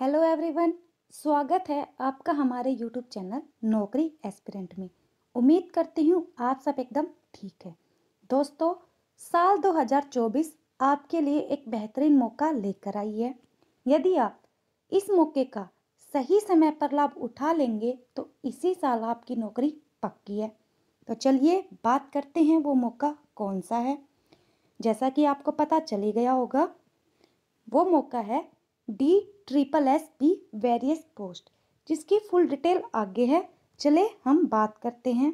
hello everyone स्वागत है आपका हमारे यूट्यूब चैनल नौकरी एस्पिरेंट में उम्मीद करती हूँ आप सब एकदम ठीक है दोस्तों साल 2024 आपके लिए एक बेहतरीन मौका लेकर आई है यदि आप इस मौके का सही समय पर लाभ उठा लेंगे तो इसी साल आपकी नौकरी पक्की है तो चलिए बात करते हैं वो मौका कौन सा है जैसा कि आपको पता चली गया होगा वो मौका है D triple S B various post जिसकी फुल डिटेल आगे है चले हम बात करते हैं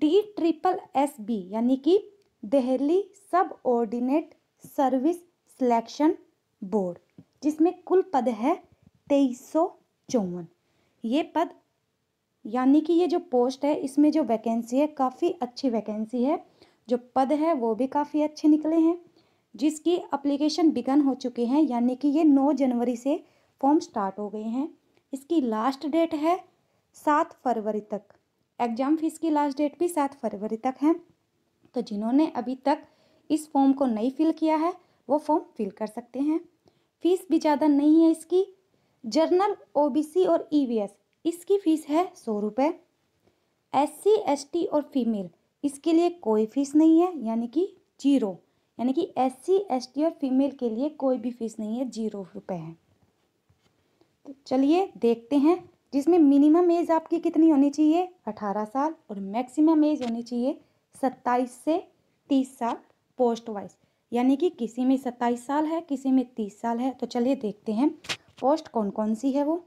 डी ट्रिपल एस बी यानी कि दिल्ली सब ऑर्डिनेट सर्विस सिलेक्शन बोर्ड जिसमें कुल पद है तेईस सौ चौवन ये पद यानी कि ये जो पोस्ट है इसमें जो वैकेंसी है काफ़ी अच्छी वैकेंसी है जो पद है वो भी काफ़ी अच्छे निकले हैं जिसकी अप्लीकेशन बिगन हो चुके हैं यानी कि ये नौ जनवरी से फॉर्म स्टार्ट हो गए हैं इसकी लास्ट डेट है सात फरवरी तक एग्ज़ाम फीस की लास्ट डेट भी सात फरवरी तक है तो जिन्होंने अभी तक इस फॉर्म को नहीं फिल किया है वो फॉर्म फिल कर सकते हैं फीस भी ज़्यादा नहीं है इसकी जर्नल ओ और ई e इसकी फ़ीस है सौ रुपये एस सी और फीमेल इसके लिए कोई फीस नहीं है यानी कि जीरो यानी कि एस सी एस टी और फीमेल के लिए कोई भी फीस नहीं है जीरो रुपये है तो चलिए देखते हैं जिसमें मिनिमम एज आपकी कितनी होनी चाहिए अठारह साल और मैक्सिमम एज होनी चाहिए सत्ताईस से तीस साल पोस्ट वाइज यानी कि किसी में सत्ताईस साल है किसी में तीस साल है तो चलिए देखते हैं पोस्ट कौन कौन सी है वो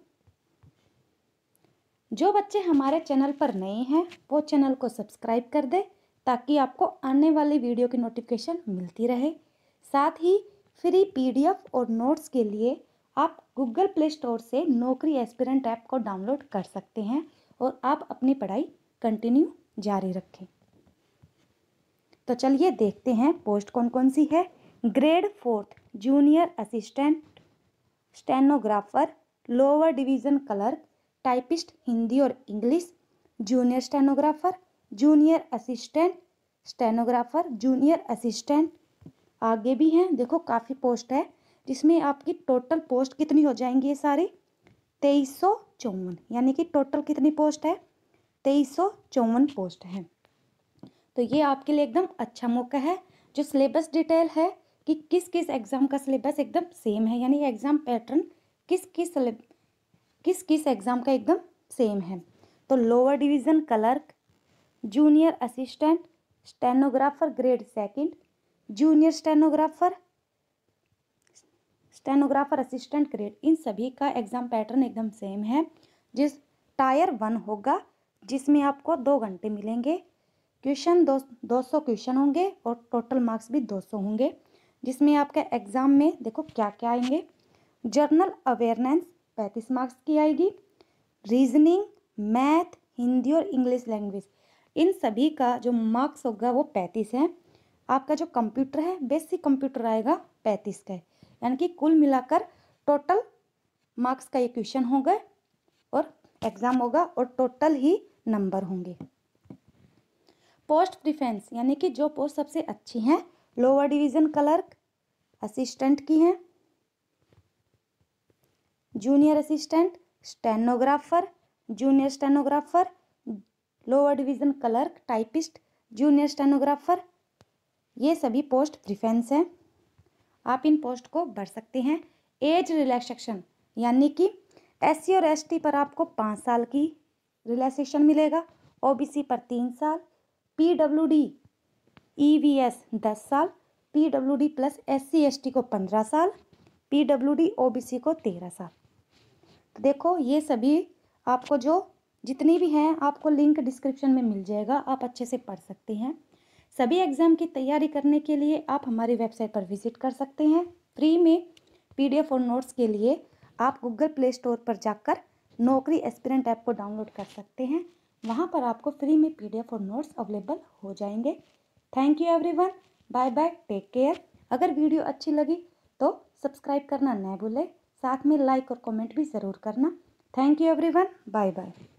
जो बच्चे हमारे चैनल पर नए हैं वो चैनल को सब्सक्राइब कर दे ताकि आपको आने वाली वीडियो की नोटिफिकेशन मिलती रहे साथ ही फ्री पीडीएफ और नोट्स के लिए आप गूगल प्ले स्टोर से नौकरी एस्पिरेंट ऐप को डाउनलोड कर सकते हैं और आप अपनी पढ़ाई कंटिन्यू जारी रखें तो चलिए देखते हैं पोस्ट कौन कौन सी है grade fourth junior assistant stenographer lower division clerk typist Hindi और English junior stenographer junior assistant stenographer junior assistant आगे भी हैं देखो काफ़ी पोस्ट है जिसमें आपकी टोटल पोस्ट कितनी हो जाएंगी ये सारी तेईस सौ चौवन यानी कि टोटल कितनी पोस्ट है तेईस सौ चौवन पोस्ट है तो ये आपके लिए एकदम अच्छा मौका है जो सिलेबस डिटेल है कि किस किस एग्ज़ाम का सिलेबस एकदम सेम है यानी एग्ज़ाम पैटर्न किस किस किस किस एग्ज़ाम का एकदम सेम है तो lower division clerk junior assistant stenographer grade second junior stenographer stenographer assistant grade इन सभी का एग्ज़ाम पैटर्न एकदम सेम है जिस टायर वन होगा जिसमें आपको दो घंटे मिलेंगे क्वेश्चन दो दो सौ क्वेश्चन होंगे और टोटल मार्क्स भी दो सौ होंगे जिसमें आपके एग्ज़ाम में देखो क्या क्या आएंगे जर्नल अवेयरनेस पैंतीस मार्क्स की आएगी रीजनिंग मैथ हिंदी और इंग्लिश लैंग्वेज इन सभी का जो मार्क्स होगा वो पैंतीस है आपका जो कंप्यूटर है बेसिक कंप्यूटर आएगा पैंतीस का यानी कि कुल मिलाकर टोटल मार्क्स का ये क्वेश्चन होगा और एग्ज़ाम होगा और टोटल ही नंबर होंगे पोस्ट डिफेंस यानी कि जो पोस्ट सबसे अच्छी हैं लोअर डिवीज़न क्लर्क असिस्टेंट की हैं junior assistant stenographer junior stenographer lower division clerk typist junior stenographer ये सभी पोस्ट प्रिफेंस हैं आप इन पोस्ट को भर सकते हैं एज रिलैक्सेशन यानी कि एस सी और एस टी पर आपको पाँच साल की रिलैक्सेशन मिलेगा ओ बी सी पर तीन साल P W D E V S दस साल P W D plus S C S T को पंद्रह साल P W D O B C को तेरह साल तो देखो ये सभी आपको जो जितनी भी हैं आपको लिंक डिस्क्रिप्शन में मिल जाएगा आप अच्छे से पढ़ सकते हैं सभी एग्ज़ाम की तैयारी करने के लिए आप हमारी वेबसाइट पर विज़िट कर सकते हैं फ्री में पीडीएफ और नोट्स के लिए आप गूगल प्ले स्टोर पर जाकर नौकरी एस्पिरेंट ऐप को डाउनलोड कर सकते हैं वहाँ पर आपको फ्री में पीडीएफ और नोट्स अवेलेबल हो जाएंगे thank you everyone bye bye take care अगर वीडियो अच्छी लगी तो सब्सक्राइब करना न भूलें साथ में लाइक और कमेंट भी ज़रूर करना thank you everyone bye bye